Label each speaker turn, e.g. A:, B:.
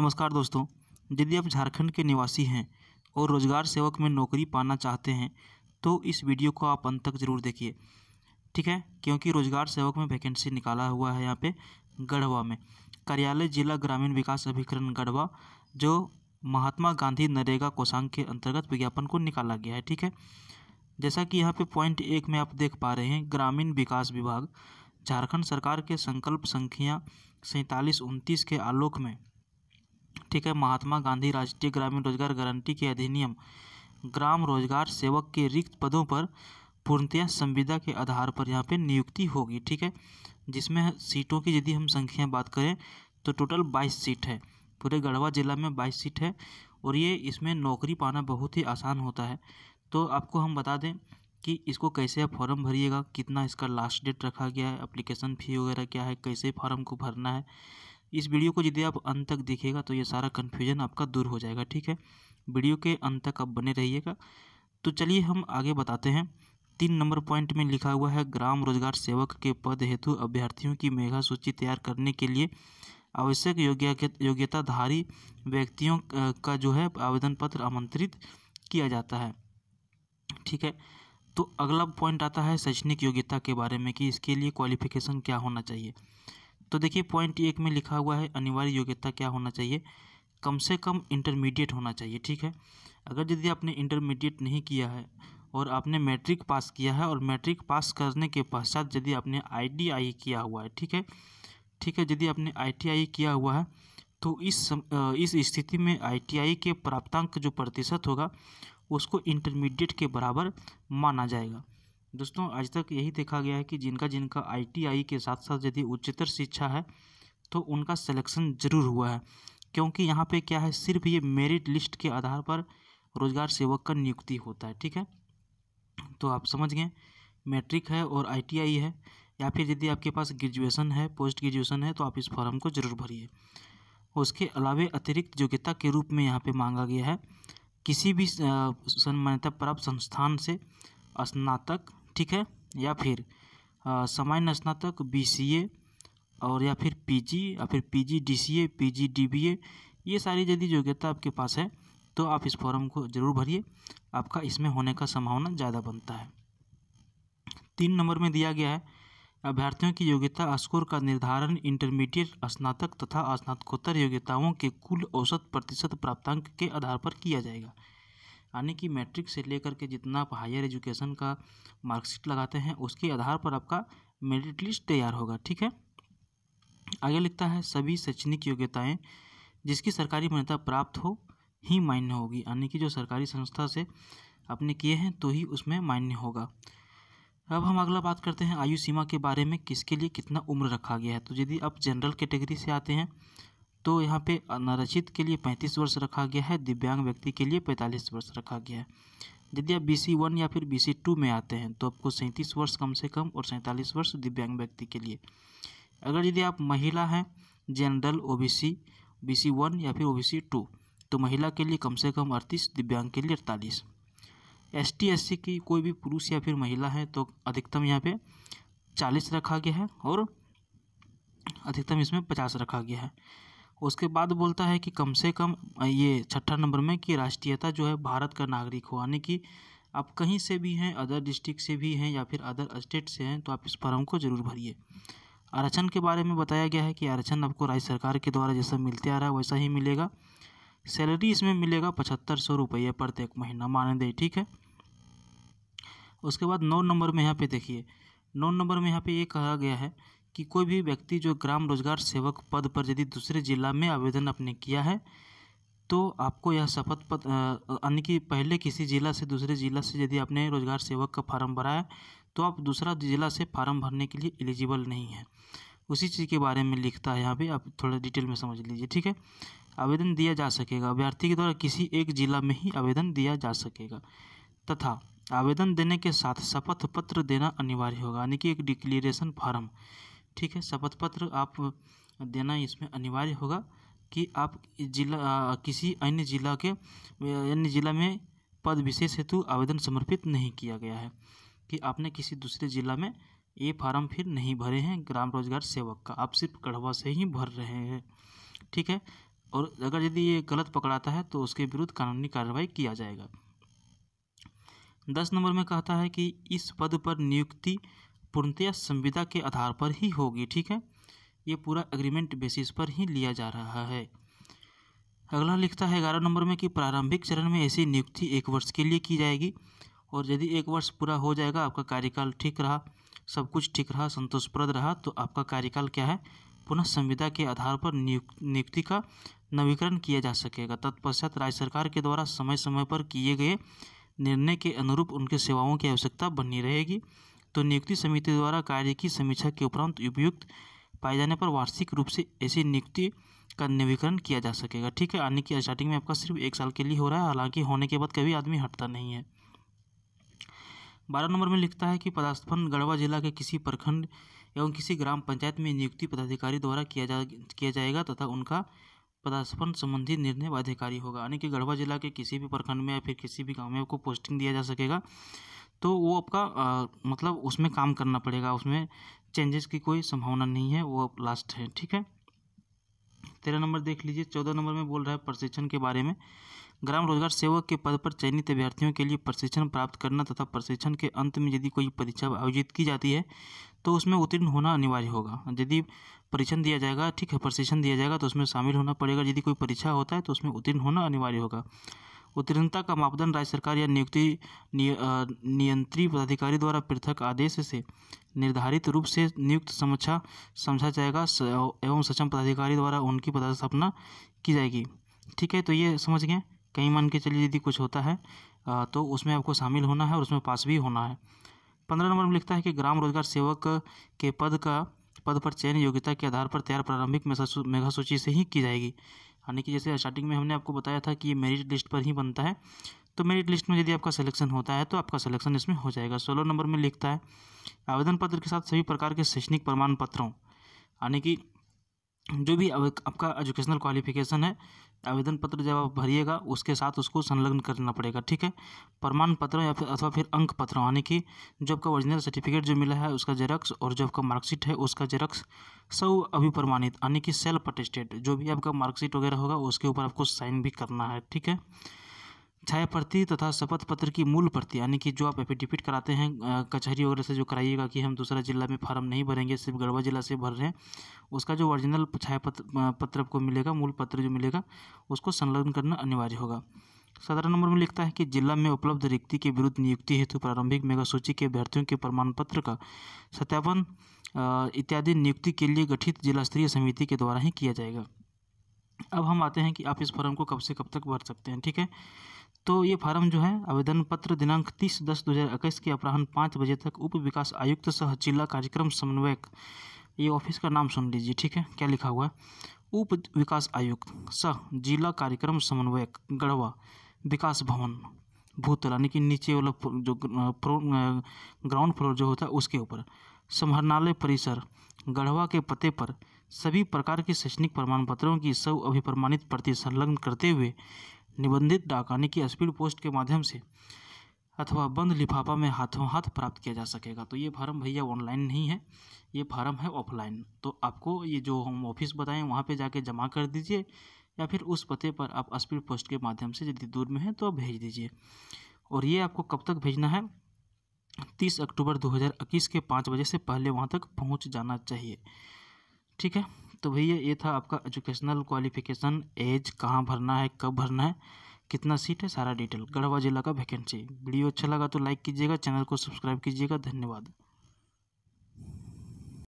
A: नमस्कार दोस्तों यदि आप झारखंड के निवासी हैं और रोज़गार सेवक में नौकरी पाना चाहते हैं तो इस वीडियो को आप अंत तक ज़रूर देखिए ठीक है क्योंकि रोज़गार सेवक में वैकेंसी निकाला हुआ है यहाँ पे गढ़वा में कार्यालय जिला ग्रामीण विकास अभिकरण गढ़वा जो महात्मा गांधी नरेगा कोषांग के अंतर्गत विज्ञापन को निकाला गया है ठीक है जैसा कि यहाँ पे पॉइंट एक में आप देख पा रहे हैं ग्रामीण विकास विभाग झारखंड सरकार के संकल्प संख्या सैंतालीस उनतीस के आलोक में ठीक है महात्मा गांधी राष्ट्रीय ग्रामीण रोजगार गारंटी के अधिनियम ग्राम रोजगार सेवक के रिक्त पदों पर पूर्णतया संविदा के आधार पर यहाँ पे नियुक्ति होगी ठीक है जिसमें सीटों की यदि हम संख्या बात करें तो टोटल बाईस सीट है पूरे गढ़वा जिला में बाईस सीट है और ये इसमें नौकरी पाना बहुत ही आसान होता है तो आपको हम बता दें कि इसको कैसे आप फॉर्म भरिएगा कितना इसका लास्ट डेट रखा गया है अप्लीकेशन फ़ी वगैरह क्या है कैसे फॉर्म को भरना है इस वीडियो को यदि आप अंत तक देखिएगा तो ये सारा कन्फ्यूजन आपका दूर हो जाएगा ठीक है वीडियो के अंत तक आप बने रहिएगा तो चलिए हम आगे बताते हैं तीन नंबर पॉइंट में लिखा हुआ है ग्राम रोजगार सेवक के पद हेतु अभ्यर्थियों की मेघा सूची तैयार करने के लिए आवश्यक योग्य योग्यताधारी व्यक्तियों का जो है आवेदन पत्र आमंत्रित किया जाता है ठीक है तो अगला पॉइंट आता है शैक्षणिक योग्यता के बारे में कि इसके लिए क्वालिफिकेशन क्या होना चाहिए तो देखिए पॉइंट एक में लिखा हुआ है अनिवार्य योग्यता क्या होना चाहिए कम से कम इंटरमीडिएट होना चाहिए ठीक है अगर यदि आपने इंटरमीडिएट नहीं किया है और आपने मैट्रिक पास किया है और मैट्रिक पास करने के पश्चात यदि आपने आईटीआई किया हुआ है ठीक है ठीक है यदि आपने आईटीआई किया हुआ है तो इस सम इस स्थिति में आईटीआई के प्राप्तांक जो प्रतिशत होगा उसको इंटरमीडिएट के बराबर माना जाएगा दोस्तों आज तक यही देखा गया है कि जिनका जिनका आईटीआई के साथ साथ यदि उच्चतर शिक्षा है तो उनका सिलेक्शन जरूर हुआ है क्योंकि यहाँ पे क्या है सिर्फ ये मेरिट लिस्ट के आधार पर रोजगार सेवक का नियुक्ति होता है ठीक है तो आप समझ गए मैट्रिक है और आईटीआई है या फिर यदि आपके पास ग्रेजुएसन है पोस्ट ग्रेजुएसन है तो आप इस फॉर्म को जरूर भरिए उसके अलावे अतिरिक्त योग्यता के रूप में यहाँ पर मांगा गया है किसी भी सन्मान्यता प्राप्त संस्थान से स्नातक ठीक है या फिर सामान्य स्नातक बी सी ए और या फिर पीजी या फिर पीजी डीसीए पीजी डीबीए ये सारी यदि योग्यता आपके पास है तो आप इस फॉर्म को ज़रूर भरिए आपका इसमें होने का संभावना ज़्यादा बनता है तीन नंबर में दिया गया है अभ्यर्थियों की योग्यता स्कोर का निर्धारण इंटरमीडिएट स्नातक तथा स्नातकोत्तर योग्यताओं के कुल औसत प्रतिशत प्राप्तांक के आधार पर किया जाएगा यानी कि मैट्रिक से लेकर के जितना आप हायर एजुकेशन का मार्कशीट लगाते हैं उसके आधार पर आपका मेरिट लिस्ट तैयार होगा ठीक है आगे लिखता है सभी शैक्षणिक योग्यताएं जिसकी सरकारी मान्यता प्राप्त हो ही मान्य होगी यानी कि जो सरकारी संस्था से आपने किए हैं तो ही उसमें मान्य होगा अब हम अगला बात करते हैं आयु सीमा के बारे में किसके लिए कितना उम्र रखा गया है तो यदि आप जनरल कैटेगरी से आते हैं तो यहाँ पे अनारक्षित के लिए पैंतीस वर्ष रखा गया है दिव्यांग व्यक्ति के लिए पैंतालीस वर्ष रखा गया है यदि आप बी सी वन या फिर बी सी टू में आते हैं तो आपको सैंतीस वर्ष कम से कम और सैंतालीस वर्ष दिव्यांग व्यक्ति के लिए अगर यदि आप महिला हैं general O B C B C one या फिर ओ बी सी टू तो महिला के लिए कम से कम अड़तीस दिव्यांग के लिए अड़तालीस एस टी एस सी की कोई भी पुरुष या फिर महिला है तो अधिकतम यहाँ पे चालीस रखा गया है और अधिकतम इसमें पचास रखा गया है उसके बाद बोलता है कि कम से कम ये छठा नंबर में कि राष्ट्रीयता जो है भारत का नागरिक हो यानी कि आप कहीं से भी हैं अदर डिस्ट्रिक्ट से भी हैं या फिर अदर स्टेट से हैं तो आप इस फॉर्म को ज़रूर भरिए आरक्षण के बारे में बताया गया है कि आरक्षण आपको राज्य सरकार के द्वारा जैसा मिलते आ रहा है वैसा ही मिलेगा सैलरी इसमें मिलेगा पचहत्तर सौ रुपये प्रत्येक महीना माने दें ठीक है उसके बाद नौ नंबर में यहाँ पे देखिए नौ नंबर में यहाँ पे ये कहा गया है कि कोई भी व्यक्ति जो ग्राम रोजगार सेवक पद पर यदि दूसरे जिला में आवेदन आपने किया है तो आपको यह शपथ पत्र यानी कि पहले किसी जिला से दूसरे जिला से यदि आपने रोजगार सेवक का फार्म है तो आप दूसरा जिला से फार्म भरने के लिए एलिजिबल नहीं है उसी चीज़ के बारे में लिखता है यहाँ पे आप थोड़ा डिटेल में समझ लीजिए ठीक है आवेदन दिया जा सकेगा अभ्यर्थी के द्वारा किसी एक जिला में ही आवेदन दिया जा सकेगा तथा आवेदन देने के साथ शपथ पत्र देना अनिवार्य होगा यानी कि एक डिक्लेरेशन फार्म ठीक है शपथ पत्र आप देना इसमें अनिवार्य होगा कि आप जिला किसी अन्य जिला के अन्य जिला में पद विशेष हेतु आवेदन समर्पित नहीं किया गया है कि आपने किसी दूसरे जिला में ये फार्म फिर नहीं भरे हैं ग्राम रोजगार सेवक का आप सिर्फ गढ़वा से ही भर रहे हैं ठीक है और अगर यदि ये गलत पकड़ाता है तो उसके विरुद्ध कानूनी कार्रवाई किया जाएगा दस नंबर में कहता है कि इस पद पर नियुक्ति पूर्णतया संविदा के आधार पर ही होगी ठीक है ये पूरा एग्रीमेंट बेसिस पर ही लिया जा रहा है अगला लिखता है ग्यारह नंबर में कि प्रारंभिक चरण में ऐसी नियुक्ति एक वर्ष के लिए की जाएगी और यदि एक वर्ष पूरा हो जाएगा आपका कार्यकाल ठीक रहा सब कुछ ठीक रहा संतोषप्रद रहा तो आपका कार्यकाल क्या है पुनः संविदा के आधार पर नियुक्ति का नवीकरण किया जा सकेगा तत्पश्चात राज्य सरकार के द्वारा समय समय पर किए गए निर्णय के अनुरूप उनके सेवाओं की आवश्यकता बनी रहेगी तो नियुक्ति समिति द्वारा कार्य की समीक्षा के उपरांत उपयुक्त पाए जाने पर वार्षिक रूप से ऐसी नियुक्ति का नवीकरण किया जा सकेगा ठीक है आने की स्टार्टिंग में आपका सिर्फ एक साल के लिए हो रहा है हालांकि होने के बाद कभी आदमी हटता नहीं है बारह नंबर में लिखता है कि पदास्थापन गढ़वा जिला के किसी प्रखंड एवं किसी ग्राम पंचायत में नियुक्ति पदाधिकारी द्वारा किया जा किया जाएगा तथा उनका पदास्थापन संबंधी निर्णय अधिकारी होगा यानी कि गढ़वा जिला के किसी भी प्रखंड में या फिर किसी भी गाँव में आपको पोस्टिंग दिया जा सकेगा तो वो आपका मतलब उसमें काम करना पड़ेगा उसमें चेंजेस की कोई संभावना नहीं है वो लास्ट है ठीक है तेरह नंबर देख लीजिए चौदह नंबर में बोल रहा है प्रशिक्षण के बारे में ग्राम रोजगार सेवक के पद पर चयनित अभ्यर्थियों के लिए प्रशिक्षण प्राप्त करना तथा प्रशिक्षण के अंत में यदि कोई परीक्षा आयोजित की जाती है तो उसमें उत्तीर्ण होना अनिवार्य होगा यदि परीक्षण दिया जाएगा ठीक है प्रशिक्षण दिया जाएगा तो उसमें शामिल होना पड़ेगा यदि कोई परीक्षा होता है तो उसमें उत्तीर्ण होना अनिवार्य होगा उत्तीर्णता का मापदंड राज्य सरकार या नियुक्ति नियंत्री पदाधिकारी द्वारा पृथक आदेश से निर्धारित रूप से नियुक्त समीक्षा समझा जाएगा एवं सक्षम पदाधिकारी द्वारा उनकी पदस्थापना की जाएगी ठीक है तो ये समझ गए कहीं मान के चलिए यदि कुछ होता है तो उसमें आपको शामिल होना है और उसमें पास भी होना है पंद्रह नंबर में लिखता है कि ग्राम रोजगार सेवक के पद का पद पर चयन योग्यता के आधार पर तैयार प्रारंभिक मेघा सूची से ही की जाएगी यानी कि जैसे स्टार्टिंग में हमने आपको बताया था कि ये मेरिट लिस्ट पर ही बनता है तो मेरिट लिस्ट में यदि आपका सिलेक्शन होता है तो आपका सिलेक्शन इसमें हो जाएगा सोलह नंबर में लिखता है आवेदन पत्र के साथ सभी प्रकार के शैक्षणिक प्रमाण पत्रों यानी कि जो भी आपका एजुकेशनल क्वालिफिकेशन है आवेदन पत्र जब आप भरिएगा उसके साथ उसको संलग्न करना पड़ेगा ठीक है प्रमाण पत्र या फिर अथवा फिर अंक पत्र यानी कि जो आपका ओरिजिनल सर्टिफिकेट जो मिला है उसका जेरक्स और जो आपका मार्कशीट है उसका जेरक्स सब अभी प्रमाणित यानी कि सेल्फ अटेस्टेड जो भी आपका मार्कशीट वगैरह होगा उसके ऊपर आपको साइन भी करना है ठीक है छाया प्रति तथा शपथ पत्र की मूल प्रति यानी कि जो आप एफिडेविट कराते हैं कचहरी वगैरह से जो कराइएगा कि हम दूसरा जिला में फार्म नहीं भरेंगे सिर्फ गढ़वा जिला से भर रहे हैं उसका जो ओरिजिनल छाया पत्र पत्र आपको मिलेगा मूल पत्र जो मिलेगा उसको संलग्न करना अनिवार्य होगा सत्रह नंबर में लिखता है कि जिला में उपलब्ध रिक्ति के विरुद्ध नियुक्ति हेतु प्रारंभिक मेगा सूची के अभ्यर्थियों के प्रमाण पत्र का सत्यापन इत्यादि नियुक्ति के लिए गठित जिला स्तरीय समिति के द्वारा ही किया जाएगा अब हम आते हैं कि आप इस फॉर्म को कब से कब तक भर सकते हैं ठीक है तो ये फार्म जो है आवेदन पत्र दिनांक तीस दस दो हज़ार इक्कीस के अपराह्न पाँच बजे तक उप विकास आयुक्त सह जिला कार्यक्रम समन्वयक ये ऑफिस का नाम सुन लीजिए ठीक है क्या लिखा हुआ है उप विकास आयुक्त सह जिला कार्यक्रम समन्वयक गढ़वा विकास भवन भूतल यानी कि नीचे वाला जो ग्राउंड फ्लोर जो होता है उसके ऊपर समरणालय परिसर गढ़वा के पते पर सभी प्रकार के शैक्षणिक प्रमाण पत्रों की सब अभिप्रमाणित प्रति संलग्न करते हुए निबंधित डाकानी की स्पीड पोस्ट के माध्यम से अथवा बंद लिफाफा में हाथों हाथ प्राप्त किया जा सकेगा तो ये फार्म भैया ऑनलाइन नहीं है ये फार्म है ऑफलाइन तो आपको ये जो हम ऑफिस बताएं वहाँ पे जाके जमा कर दीजिए या फिर उस पते पर आप स्पीड पोस्ट के माध्यम से यदि दूर में हैं तो आप भेज दीजिए और ये आपको कब तक भेजना है तीस अक्टूबर इक्कीस के पाँच बजे से पहले वहाँ तक पहुँच जाना चाहिए ठीक है तो भैया ये था आपका एजुकेशनल क्वालिफिकेशन एज कहाँ भरना है कब भरना है कितना सीट है सारा डिटेल गढ़वा जिला का वैकेंसी वीडियो अच्छा लगा तो लाइक कीजिएगा चैनल को सब्सक्राइब कीजिएगा धन्यवाद